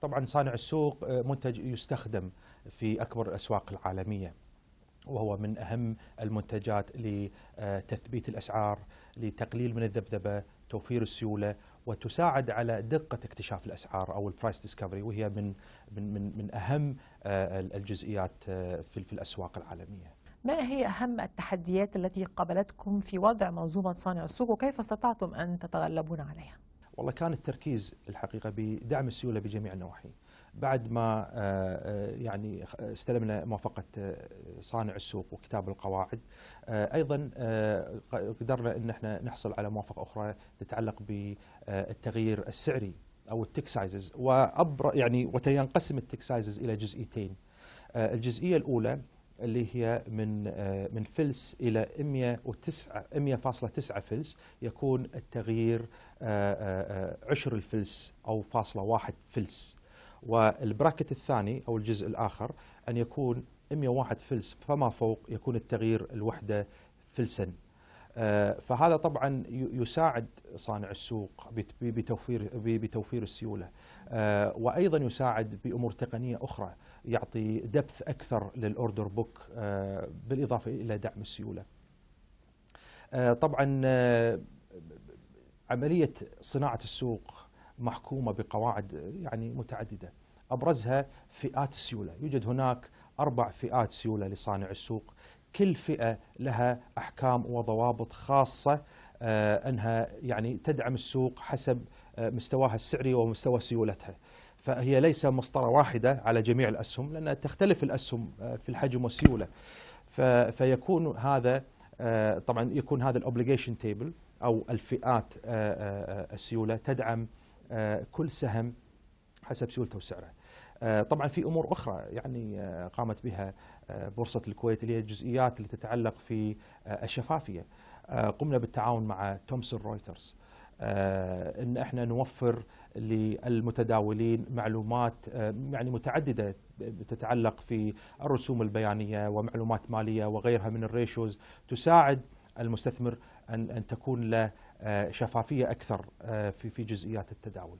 طبعا صانع السوق آه، منتج يستخدم في أكبر الأسواق العالمية وهو من أهم المنتجات لتثبيت الأسعار لتقليل من الذبذبة توفير السيولة وتساعد على دقة اكتشاف الأسعار أو البرايس ديسكفري وهي من من من, أهم آه، الجزئيات آه، في في الأسواق العالمية. ما هي أهم التحديات التي قابلتكم في وضع منظومة صانع السوق وكيف استطعتم أن تتغلبون عليها؟ والله كان التركيز الحقيقه بدعم السيوله بجميع النواحي بعد ما آه، آه، يعني استلمنا موافقه آه، صانع السوق وكتاب القواعد ايضا قدرنا ان احنا نحصل على موافقه اخرى تتعلق بالتغيير السعري او التك سايزز وابر يعني وتنقسم التك سايزز الى جزئيتين الجزئيه الاولى اللي هي من آه، من فلس الى 109 100.9 فلس يكون التغيير آه، آه، عشر الفلس او فاصله واحد فلس والبراكت الثاني او الجزء الاخر ان يكون 101 فلس فما فوق يكون التغيير الوحده فلسا آه، فهذا طبعا يساعد صانع السوق بتوفير بتوفير السيوله آه، وايضا يساعد بامور تقنيه اخرى يعطي دبث اكثر للاوردر آه، بوك بالاضافه الى دعم السيوله. طبعا عمليه صناعه السوق محكومه بقواعد يعني متعدده ابرزها فئات السيوله، يوجد هناك اربع فئات سيوله لصانع السوق كل فئة لها أحكام وضوابط خاصة آه، أنها يعني تدعم السوق حسب آه، مستواها السعري ومستوى سيولتها فهي ليس مسطرة واحدة على جميع الأسهم لأن تختلف الأسهم آه، في الحجم والسيولة فيكون هذا طبعا يكون هذا الأوبليجيشن تيبل أو الفئات السيولة تدعم كل سهم حسب سيولته وسعره آه، طبعا في امور اخرى يعني آه، قامت بها آه، بورصه الكويت اللي هي الجزئيات اللي تتعلق في الشفافيه قمنا بالتعاون مع تومسون رويترز ان احنا نوفر للمتداولين معلومات يعني متعدده تتعلق في الرسوم البيانيه ومعلومات ماليه وغيرها من الريشوز تساعد المستثمر ان ان تكون له شفافيه اكثر في في جزئيات التداول.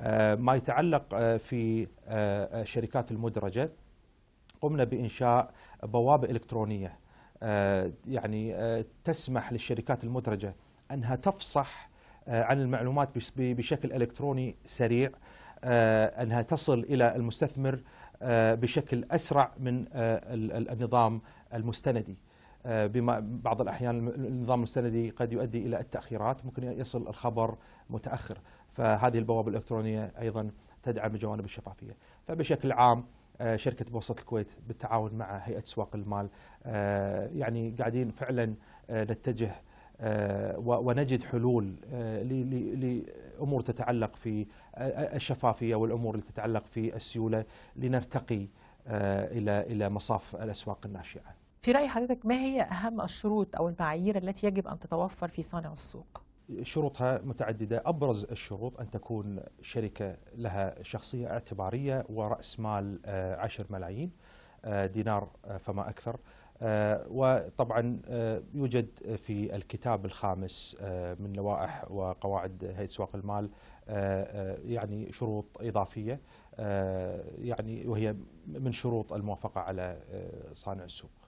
آه، ما يتعلق آه، في الشركات آه، المدرجة قمنا بإنشاء بوابة إلكترونية يعني تسمح للشركات المدرجة أنها تفصح عن المعلومات بشكل إلكتروني سريع أنها تصل إلى المستثمر بشكل أسرع من النظام المستندي بما بعض الأحيان النظام المستندي قد يؤدي إلى التأخيرات ممكن يصل الخبر متأخر فهذه البوابة الإلكترونية أيضا تدعم جوانب الشفافية فبشكل عام آه، شركة بوسطة الكويت بالتعاون مع هيئة سواق المال آه، يعني قاعدين فعلا آه، نتجه ونجد حلول لأمور تتعلق في الشفافية والأمور اللي تتعلق في السيولة لنرتقي إلى إلى مصاف الأسواق الناشئة في رأي حضرتك ما هي أهم الشروط أو المعايير التي يجب أن تتوفر في صانع السوق؟ شروطها متعددة أبرز الشروط أن تكون شركة لها شخصية اعتبارية ورأس مال 10 آه، ملايين آه، دينار آه، فما أكثر وطبعا يوجد في الكتاب الخامس من لوائح وقواعد هيئة سواق المال يعني شروط إضافية يعني وهي من شروط الموافقة على صانع السوق